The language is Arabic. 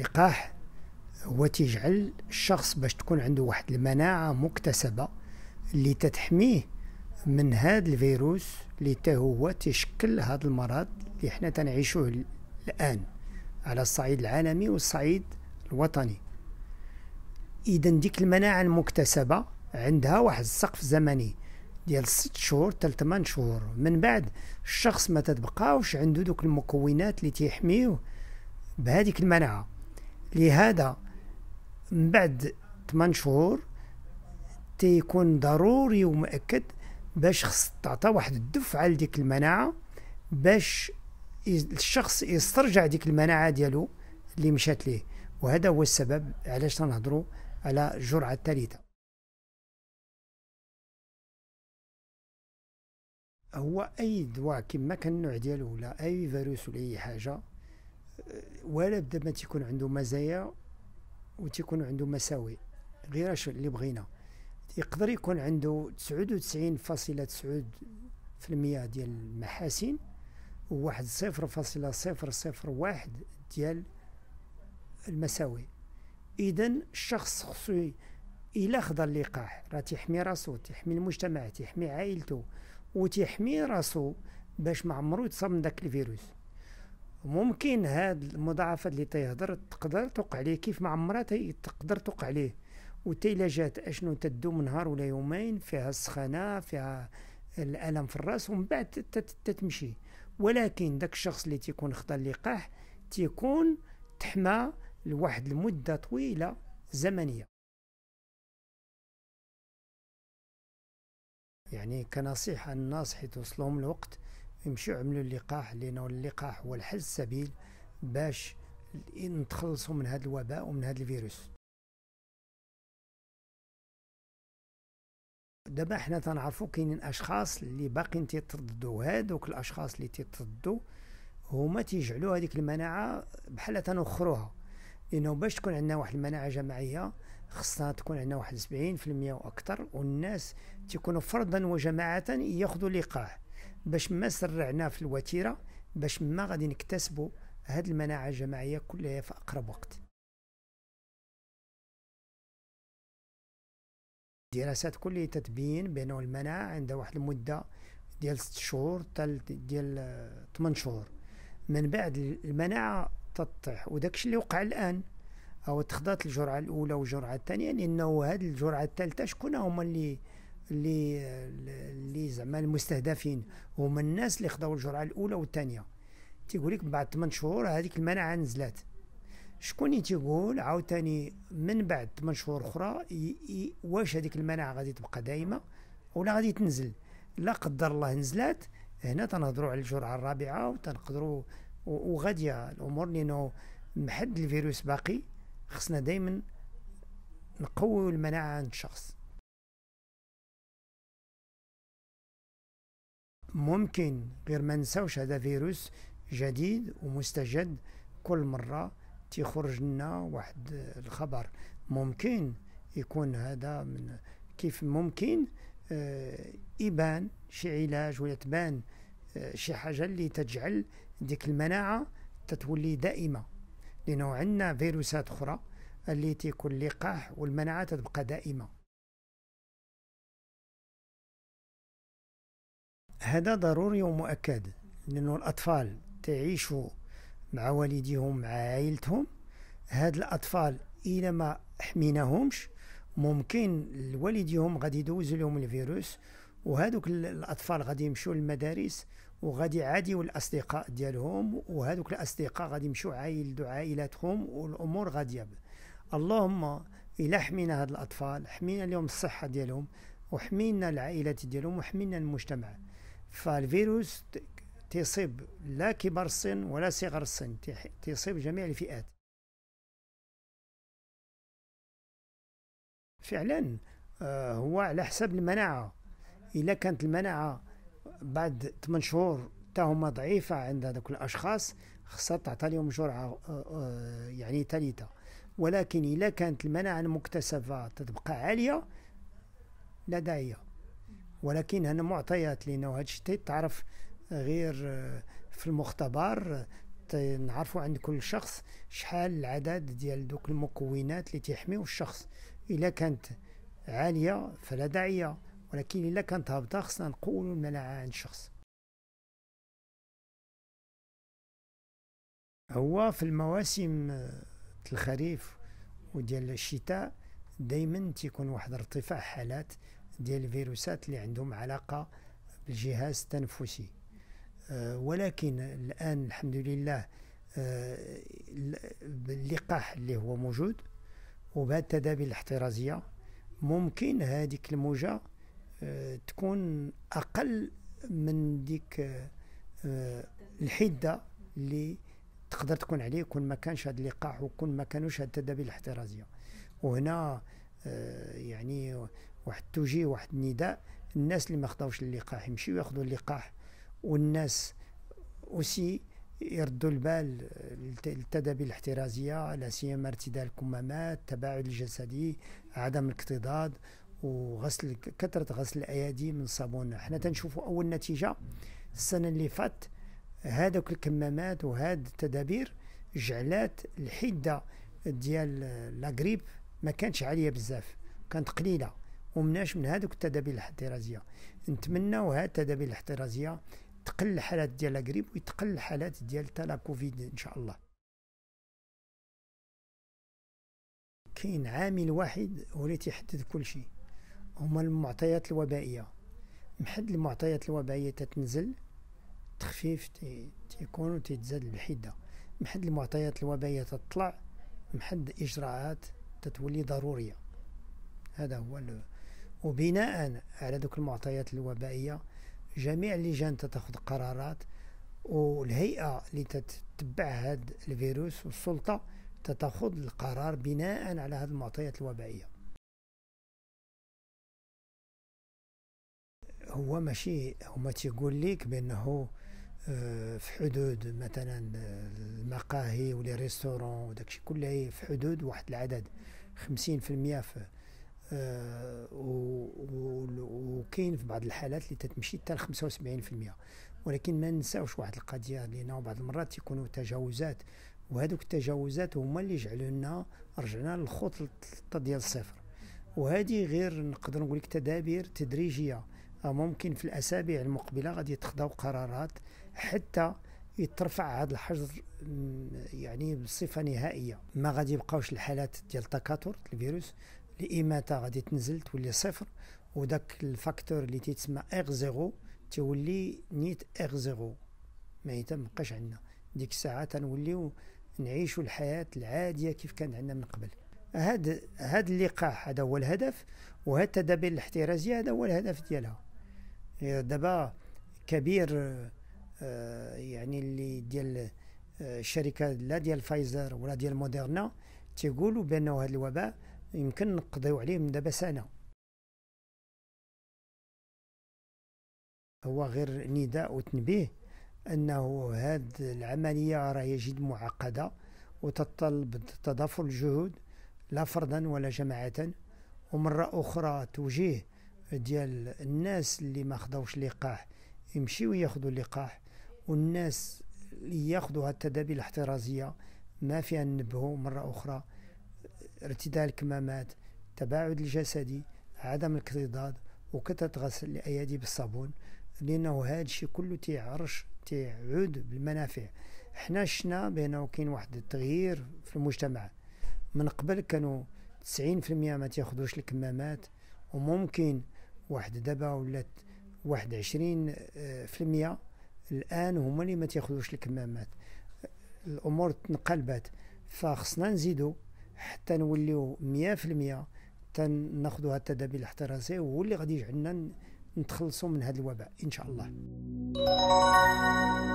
اللقاح هو تيجعل الشخص باش تكون عنده واحد المناعة مكتسبة اللي تتحميه من هذا الفيروس اللي تا هو تشكل هذا المرض اللي حنا تنعيشوه الآن على الصعيد العالمي والصعيد الوطني إذا ديك المناعة المكتسبة عندها واحد السقف زمني ديال ست شهور حتى لثمان شهور من بعد الشخص ما تتبقاوش عنده دوك المكونات اللي تيحميوه بهذيك المناعه لهذا من بعد 8 شهور تيكون ضروري ومؤكد باش خص تعطى واحد الدفعه لديك المناعه باش الشخص يسترجع ديك المناعه ديالو اللي مشات ليه وهذا هو السبب علاش تنهضروا على الجرعه الثالثه هو اي دواء كما كان النوع ديالو ولا اي فيروس ولا اي حاجه ولا بدا ما تيكون عنده مزايا وتيكون عنده مساوئ غير اش اللي بغينا يقدر يكون عنده 99.9% ديال المحاسن وواحد صفر فاصلة صفر صفر واحد ديال المساوئ اذا الشخص خصو الا خدا اللقاح راه تيحمي راسو تيحمي المجتمع تيحمي عائلته وتيحمي راسو باش ما عمرو يتصاب من داك الفيروس ممكن هاد المضاعفات اللي تيهضر تقدر توقع ليه كيف ما عمرها تقدر توقع ليه وتيلا جات اشنو تدوم نهار ولا يومين فيها السخانه فيها الالم في الراس ومن بعد تتمشي ولكن داك الشخص اللي تيكون خدا اللقاح تيكون تحمى لواحد المده طويله زمنيه يعني كنصيحه الناس حيت وصلهم الوقت يمشيو يعملوا اللقاح لانه اللقاح هو الحل السبيل باش نتخلصوا من هذا الوباء ومن هذا الفيروس دابا حنا تنعرفوا كاينين اشخاص اللي باقيين تيترددوا هادوك الاشخاص اللي تيترددوا هما تيجعلوا هذيك المناعه بحال تنوخروها لانه باش تكون عندنا واحد المناعه جماعيه خصنا تكون عندنا واحد 70% واكثر والناس تيكونوا فردا وجماعه ياخذوا لقاح باش ما سرعنا في الوتيره باش ما غادي نكتسبوا هاد المناعه الجماعيه كلها في اقرب وقت الدراسات كلها تتبين بانه المناعه عندها واحد المده ديال 6 شهور حتى ديال 8 شهور من بعد المناعه تطيح وداكشي اللي وقع الان او تخضات الجرعه الاولى والجرعه الثانيه لانه هاد الجرعه الثالثه شكون هما اللي اللي اللي زعما المستهدفين هما الناس اللي خداو الجرعه الاولى والثانيه تيقول لك من بعد 8 شهور هذيك المناعه نزلت شكون اللي تيقول عاوتاني من بعد 8 شهور اخرى واش هذيك المناعه غادي تبقى دائمه ولا غادي تنزل لا قدر الله نزلت هنا تنهضروا على الجرعه الرابعه وتنقدروا وغاديه الامور لانه محد الفيروس باقي خصنا دائما نقويو المناعه عند الشخص ممكن غير ما نساوش هذا فيروس جديد ومستجد كل مرة تيخرج لنا واحد الخبر ممكن يكون هذا من كيف ممكن آه يبان شي علاج ولا تبان آه شي حاجة اللي تجعل ديك المناعة تتولي دائمة لأنه عندنا فيروسات أخرى اللي تيكون لقاح والمناعة تبقى دائمة هذا ضروري ومؤكد لأنه الأطفال تعيشوا مع والديهم مع عائلتهم هاد الأطفال إلى ما حميناهمش ممكن الوالديهم غادي يدوز لهم الفيروس وهذوك الأطفال غادي يمشوا للمدارس وغادي عادي الأصدقاء ديالهم وهذوك الأصدقاء غادي يمشوا عايلدوا عائلاتهم والأمور غادية اللهم إلا حمينا هاد الأطفال حمينا لهم الصحة ديالهم وحمينا العائلات ديالهم وحمينا المجتمع فالفيروس تصيب لا كبار السن ولا صغار السن تصيب جميع الفئات فعلا آه، هو على حسب المناعة إذا كانت المناعة بعد 8 شهور تاهما ضعيفة عند هذوك الأشخاص خصها تعطى لهم جرعة آه، آه، يعني ثالثة ولكن إذا كانت المناعة المكتسبة تبقى عالية لا داعية ولكن هنا معطيات لانه هذا الشيء تعرف غير آه، في المختبر آه، نعرفوا عند كل شخص شحال العدد ديال دوك المكونات اللي تيحميو الشخص الا كانت عاليه فلا داعيه ولكن الا كانت هابطه خصنا نقولوا المناعه عند الشخص هو في المواسم آه، الخريف وديال الشتاء دائما تيكون واحد ارتفاع حالات ديال الفيروسات اللي عندهم علاقه بالجهاز التنفسي آه، ولكن الان الحمد لله آه، اللقاح اللي هو موجود وبهذه التدابير الاحترازيه ممكن هذيك الموجه آه، تكون اقل من ديك الحده اللي تقدر تكون عليه كون ما كانش هذا اللقاح وكون ما كانوش هاد التدابير الاحترازيه وهنا يعني واحد التوجيه واحد النداء الناس اللي ما خداوش اللقاح يمشيو ياخذوا اللقاح والناس اوسي يردوا البال للتدابير الاحترازيه لا سيما ارتداء الكمامات التباعد الجسدي عدم الاكتضاض وغسل كثره غسل الايادي من الصابون حنا تنشوفوا اول نتيجه السنه اللي فات هذوك الكمامات وهاد التدابير جعلات الحده ديال لاغريب ما كانتش عاليه بزاف كانت قليله ومناش من هذوك التدابير الاحترازيه نتمناو هاد التدابير الاحترازيه تقل الحالات ديال قريب ويتقل الحالات ديال تلا كوفيد ان شاء الله كاين عامل واحد هو اللي تيحدد كل شيء هما المعطيات الوبائيه محد المعطيات الوبائيه تتنزل تخفيف تيكون وتتزاد الحده محد المعطيات الوبائيه تطلع محد اجراءات تتولي ضروريه هذا هو وبناء على ذوك المعطيات الوبائية جميع اللجان تتخذ قرارات والهيئة اللي تتبع هذا الفيروس والسلطة تتخذ القرار بناء على هذه المعطيات الوبائية هو ماشي هما تيقول لك بأنه آه، في حدود مثلا المقاهي ولي ريستورون وداكشي كله في حدود واحد العدد خمسين في المية في آه وكاين في بعض الحالات اللي تتمشي حتى ل 75% ولكن ما ننساوش واحد القضيه لانه بعض المرات تيكونوا تجاوزات وهذوك التجاوزات هما اللي جعلوا لنا رجعنا للخط ديال الصفر وهذه غير نقدر نقول لك تدابير تدريجيه آه، ممكن في الاسابيع المقبله غادي يتخذوا قرارات حتى يترفع هذا الحجر يعني بصفه نهائيه ما غادي يبقاوش الحالات ديال التكاثر الفيروس الايماته غادي تنزل تولي صفر وداك الفاكتور اللي تيتسمى ار زيرو تولي نيت ار زيرو ما مابقاش عندنا ديك الساعه تنوليو نعيشوا الحياه العاديه كيف كانت عندنا من قبل هاد هاد اللقاح هذا هو الهدف وهاد التدابير الاحترازيه هذا هو الهدف ديالها دابا كبير آه، يعني اللي ديال آه، الشركه لا ديال فايزر ولا ديال موديرنا تيقولوا بانه هذا الوباء يمكن نقضيو عليه من دابا سنه هو غير نداء وتنبيه انه هذه العمليه راهي جد معقده وتطلب تضافر الجهود لا فردا ولا جماعه ومره اخرى توجيه ديال الناس اللي ما خدوش لقاح يمشيو ياخذوا اللقاح والناس اللي ياخذوا التدابير الاحترازيه ما فيها ننبهوا مره اخرى ارتداء الكمامات التباعد الجسدي عدم الاكتضاض وكثرة غسل الأيادي بالصابون لأنه هذا الشيء كله تيعرش تيعود بالمنافع حنا شفنا بأنه كاين واحد التغيير في المجتمع من قبل كانوا 90% ما تياخذوش الكمامات وممكن واحد دابا ولات واحد 20% آه، الآن هما اللي ما تياخذوش الكمامات الأمور تنقلبات فخصنا نزيدو حتى نوليو 100% تناخذوا هاد التدابير الاحترازية وهو اللي غادي يجعلنا نتخلصوا من هذا الوباء إن شاء الله